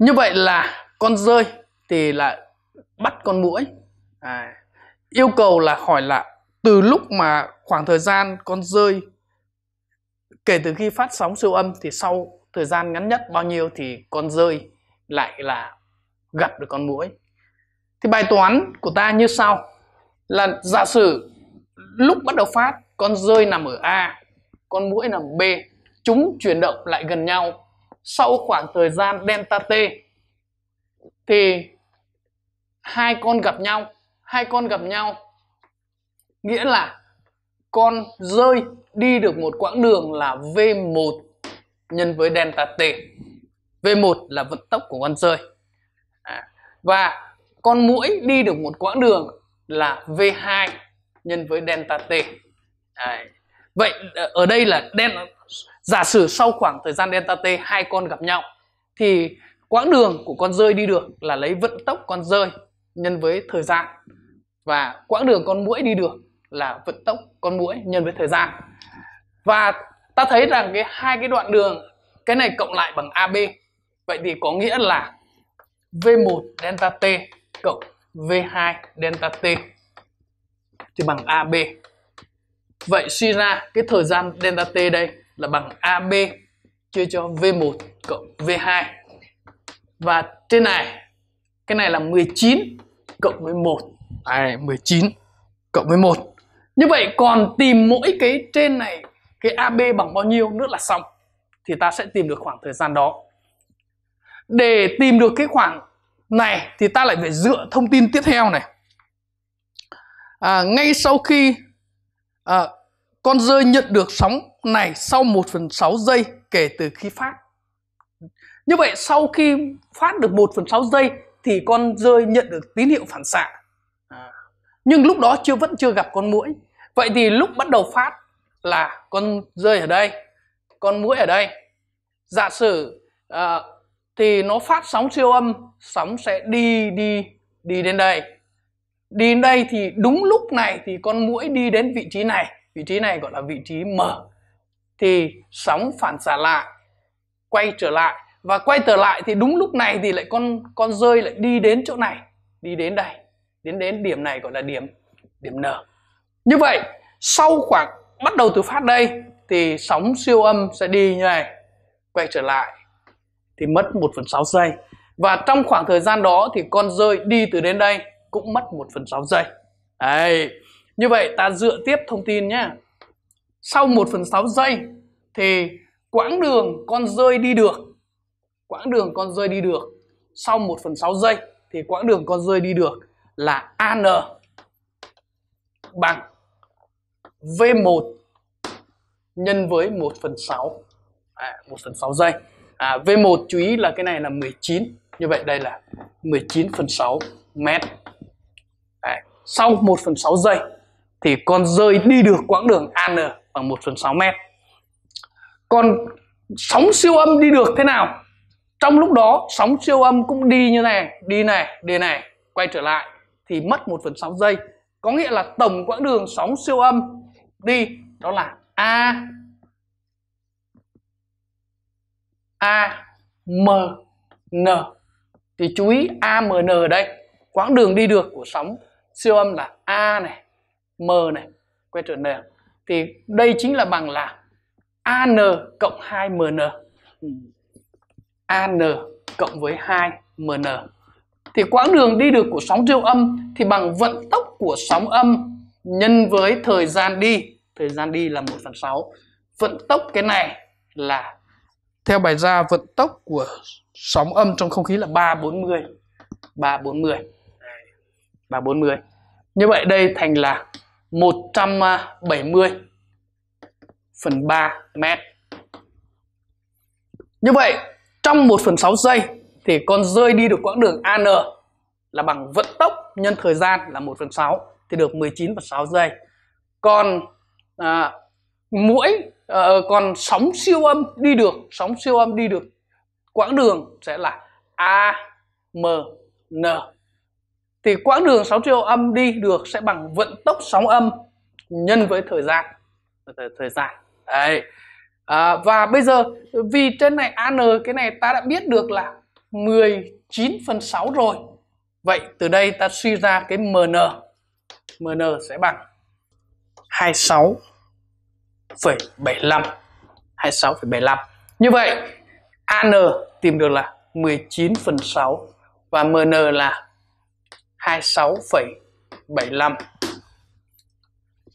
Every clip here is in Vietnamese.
như vậy là con rơi thì là bắt con mũi à, yêu cầu là hỏi là từ lúc mà khoảng thời gian con rơi kể từ khi phát sóng siêu âm thì sau thời gian ngắn nhất bao nhiêu thì con rơi lại là gặp được con mũi thì bài toán của ta như sau là giả sử lúc bắt đầu phát con rơi nằm ở a con mũi nằm b chúng chuyển động lại gần nhau sau khoảng thời gian delta t thì hai con gặp nhau hai con gặp nhau nghĩa là con rơi đi được một quãng đường là v1 nhân với delta t v1 là vận tốc của con rơi à, và con mũi đi được một quãng đường là v2 nhân với delta t à, vậy ờ, ở đây là delta giả sử sau khoảng thời gian delta t hai con gặp nhau thì quãng đường của con rơi đi được là lấy vận tốc con rơi nhân với thời gian và quãng đường con muỗi đi được là vận tốc con muỗi nhân với thời gian và ta thấy rằng cái hai cái đoạn đường cái này cộng lại bằng AB vậy thì có nghĩa là V1 delta T cộng V2 delta T thì bằng AB vậy suy ra cái thời gian delta T đây là bằng AB chia cho V1 cộng V2 và trên này cái này là 19 cộng với 1 này 19 cộng với 1 như vậy còn tìm mỗi cái trên này cái AB bằng bao nhiêu nữa là xong thì ta sẽ tìm được khoảng thời gian đó để tìm được cái khoảng này thì ta lại phải dựa thông tin tiếp theo này à, ngay sau khi à, con rơi nhận được sóng này sau 1 phần 6 giây kể từ khi phát. Như vậy sau khi phát được 1 phần 6 giây thì con rơi nhận được tín hiệu phản xạ. Nhưng lúc đó chưa vẫn chưa gặp con muỗi. Vậy thì lúc bắt đầu phát là con rơi ở đây, con muỗi ở đây. Giả sử à, thì nó phát sóng siêu âm, sóng sẽ đi đi đi đến đây. Đi đến đây thì đúng lúc này thì con muỗi đi đến vị trí này, vị trí này gọi là vị trí mở thì sóng phản xạ lại quay trở lại và quay trở lại thì đúng lúc này thì lại con con rơi lại đi đến chỗ này đi đến đây đến đến điểm này gọi là điểm điểm n như vậy sau khoảng bắt đầu từ phát đây thì sóng siêu âm sẽ đi như này quay trở lại thì mất 1 phần 6 giây và trong khoảng thời gian đó thì con rơi đi từ đến đây cũng mất 1 phần 6 giây Đấy. như vậy ta dựa tiếp thông tin nhé sau 1 phần 6 giây thì quãng đường con rơi đi được quãng đường con rơi đi được sau 1 phần 6 giây thì quãng đường con rơi đi được là AN bằng V1 nhân với 1 phần 6 à, 1 phần 6 giây à, V1 chú ý là cái này là 19 như vậy đây là 19 phần 6 mét à, sau 1 phần 6 giây thì con rơi đi được quãng đường AN bằng 1 phần 6 mét còn sóng siêu âm đi được thế nào trong lúc đó sóng siêu âm cũng đi như này đi này đi này quay trở lại thì mất 1 phần 6 giây có nghĩa là tổng quãng đường sóng siêu âm đi đó là A A M N thì chú ý A M N ở đây quãng đường đi được của sóng siêu âm là A này M này quay trở này thì đây chính là bằng là AN cộng 2MN AN cộng với 2MN thì quãng đường đi được của sóng siêu âm thì bằng vận tốc của sóng âm nhân với thời gian đi thời gian đi là 1 phần 6 vận tốc cái này là theo bài ra vận tốc của sóng âm trong không khí là 340 340 340 như vậy đây thành là 170 phần 3 mét Như vậy trong 1 phần 6 giây thì con rơi đi được quãng đường AN là bằng vận tốc nhân thời gian là 1 phần 6 thì được 19 phần 6 giây còn à, mũi à, còn sóng siêu âm đi được sóng siêu âm đi được quãng đường sẽ là A M N thì quãng đường sóng siêu âm đi được sẽ bằng vận tốc sóng âm nhân với thời gian thời, thời gian đấy à, và bây giờ vì trên này an cái này ta đã biết được là 19 phần 6 rồi vậy từ đây ta suy ra cái mn mn sẽ bằng 26,75 26,75 như vậy an tìm được là 19 phần 6 và mn là 26,75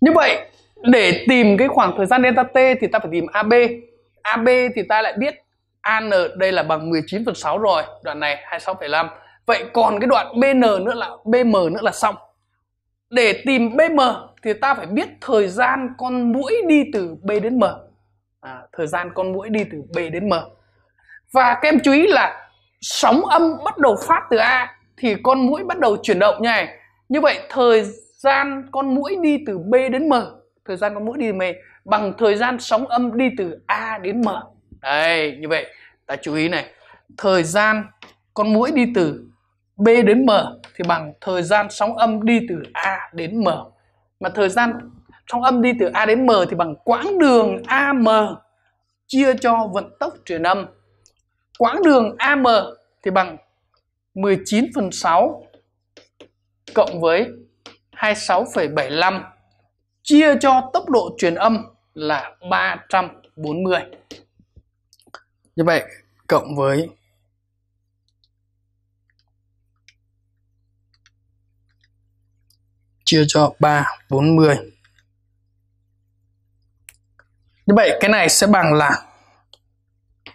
như vậy để tìm cái khoảng thời gian delta t thì ta phải tìm ab ab thì ta lại biết an đây là bằng 19 phần 6 rồi đoạn này 26,5 vậy còn cái đoạn bn nữa là bm nữa là xong để tìm bm thì ta phải biết thời gian con mũi đi từ b đến m à, thời gian con mũi đi từ b đến m và các em chú ý là sóng âm bắt đầu phát từ a thì con mũi bắt đầu chuyển động như này như vậy thời gian con mũi đi từ b đến m thời gian con mũi đi từ mê bằng thời gian sóng âm đi từ a đến m đây như vậy ta chú ý này thời gian con mũi đi từ b đến m thì bằng thời gian sóng âm đi từ a đến m mà thời gian sóng âm đi từ a đến m thì bằng quãng đường am chia cho vận tốc truyền âm quãng đường am thì bằng 19 phần 6 cộng với 26,75 chia cho tốc độ truyền âm là 340. Như vậy cộng với chia cho 340. Như vậy cái này sẽ bằng là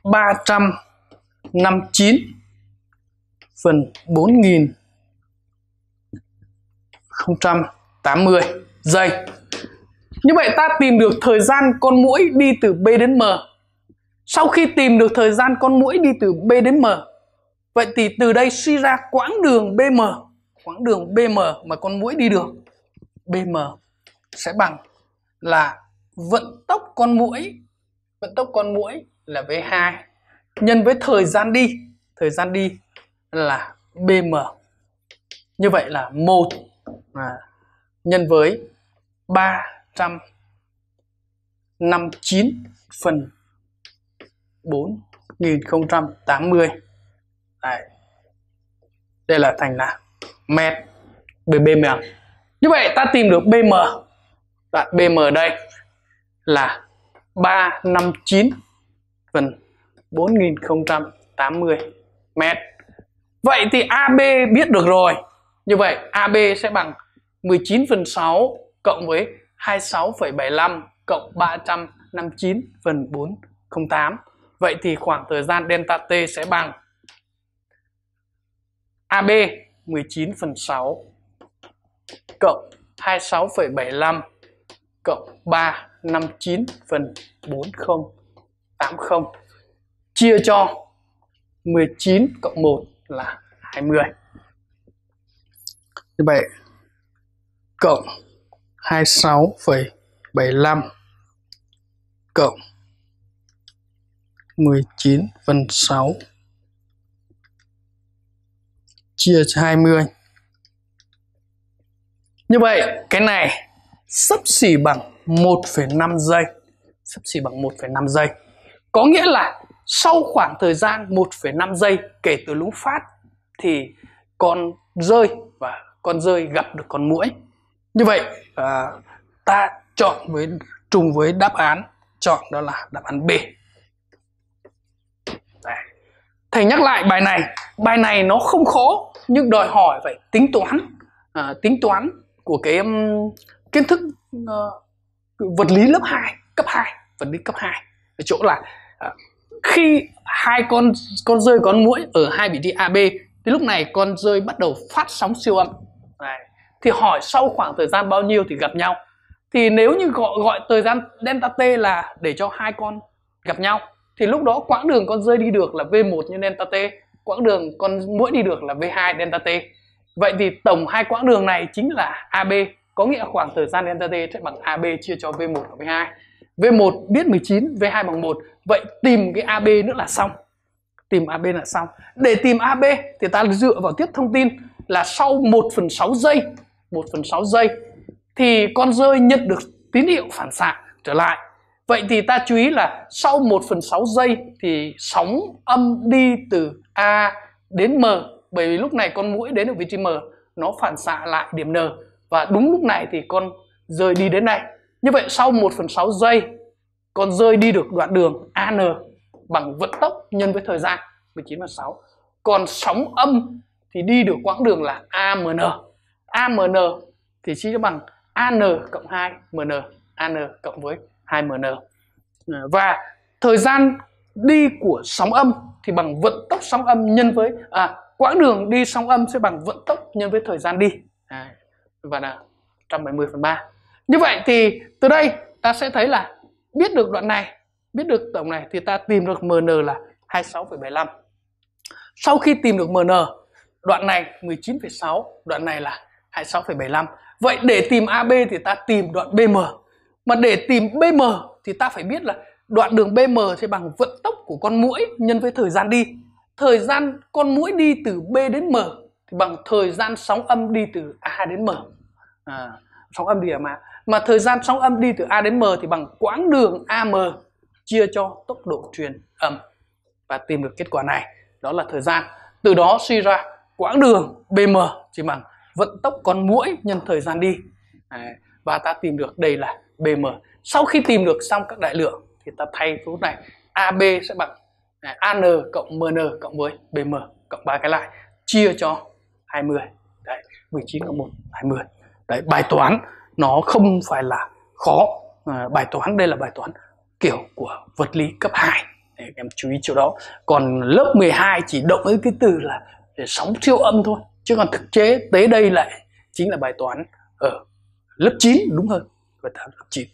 359 phần 4080 giây. Như vậy ta tìm được thời gian con muỗi đi từ B đến M. Sau khi tìm được thời gian con muỗi đi từ B đến M, vậy thì từ đây suy ra quãng đường BM, quãng đường BM mà con muỗi đi được. BM sẽ bằng là vận tốc con muỗi, vận tốc con muỗi là V2 nhân với thời gian đi, thời gian đi là BM. Như vậy là 1 à, nhân với 3 159 phần 4080 Đấy. đây là thành là mét BM như vậy ta tìm được BM đoạn BM đây là 359 phần 4080 mét vậy thì AB biết được rồi như vậy AB sẽ bằng 19 phần 6 cộng với 26,75 cộng 359 phần 408. Vậy thì khoảng thời gian delta T sẽ bằng AB 19 phần 6 cộng 26,75 cộng 359 phần 4080 chia cho 19 cộng 1 là 20. Như vậy cộng 26,75 cộng 19 phần 6 chia cho 20 như vậy cái này sấp xỉ bằng 1,5 giây sấp xỉ bằng 1,5 giây có nghĩa là sau khoảng thời gian 1,5 giây kể từ lúc phát thì con rơi và con rơi gặp được con mũi như vậy à, ta chọn với trùng với đáp án chọn đó là đáp án B thầy nhắc lại bài này bài này nó không khó nhưng đòi hỏi phải tính toán à, tính toán của cái um, kiến thức uh, vật lý lớp 2 cấp 2 vật lý cấp 2 ở chỗ là uh, khi hai con con rơi con muỗi ở hai vị trí AB thì lúc này con rơi bắt đầu phát sóng siêu âm Đấy thì hỏi sau khoảng thời gian bao nhiêu thì gặp nhau thì nếu như gọi gọi thời gian delta t là để cho hai con gặp nhau thì lúc đó quãng đường con rơi đi được là v1 nhân delta t quãng đường con mũi đi được là v2 delta t vậy thì tổng hai quãng đường này chính là ab có nghĩa khoảng thời gian delta t sẽ bằng ab chia cho v1 và v2 v1 biết 19 v2 bằng 1 vậy tìm cái ab nữa là xong tìm ab là xong để tìm ab thì ta dựa vào tiếp thông tin là sau 1 phần 6 giây 1 phần 6 giây thì con rơi nhận được tín hiệu phản xạ trở lại. Vậy thì ta chú ý là sau 1 phần 6 giây thì sóng âm đi từ A đến M bởi vì lúc này con mũi đến được vị trí M nó phản xạ lại điểm N và đúng lúc này thì con rơi đi đến này. Như vậy sau 1 phần 6 giây con rơi đi được đoạn đường AN bằng vận tốc nhân với thời gian 19 và 6. Còn sóng âm thì đi được quãng đường là AMN. AMN thì chia cho bằng AN cộng 2 MN AN cộng với 2 MN à, và thời gian đi của sóng âm thì bằng vận tốc sóng âm nhân với à, quãng đường đi sóng âm sẽ bằng vận tốc nhân với thời gian đi à, và là 170 phần 3 như vậy thì từ đây ta sẽ thấy là biết được đoạn này biết được tổng này thì ta tìm được MN là 26,75 sau khi tìm được MN đoạn này 19,6 đoạn này là 26,75 vậy để tìm AB thì ta tìm đoạn BM mà để tìm BM thì ta phải biết là đoạn đường BM sẽ bằng vận tốc của con muỗi nhân với thời gian đi thời gian con muỗi đi từ B đến M thì bằng thời gian sóng âm đi từ A đến M à, sóng âm đi ở à mà mà thời gian sóng âm đi từ A đến M thì bằng quãng đường AM chia cho tốc độ truyền âm và tìm được kết quả này đó là thời gian từ đó suy ra quãng đường BM chỉ bằng vận tốc con mũi nhân thời gian đi và ta tìm được đây là BM sau khi tìm được xong các đại lượng thì ta thay số này AB sẽ bằng này, AN cộng MN cộng với BM cộng ba cái lại chia cho 20 đấy 19 cộng 1 20 đấy bài toán nó không phải là khó à, bài toán đây là bài toán kiểu của vật lý cấp 2 đấy, em chú ý chỗ đó còn lớp 12 chỉ động với cái từ là sóng siêu âm thôi chứ còn thực chế tới đây lại chính là bài toán ở lớp 9 đúng hơn bài toán lớp 9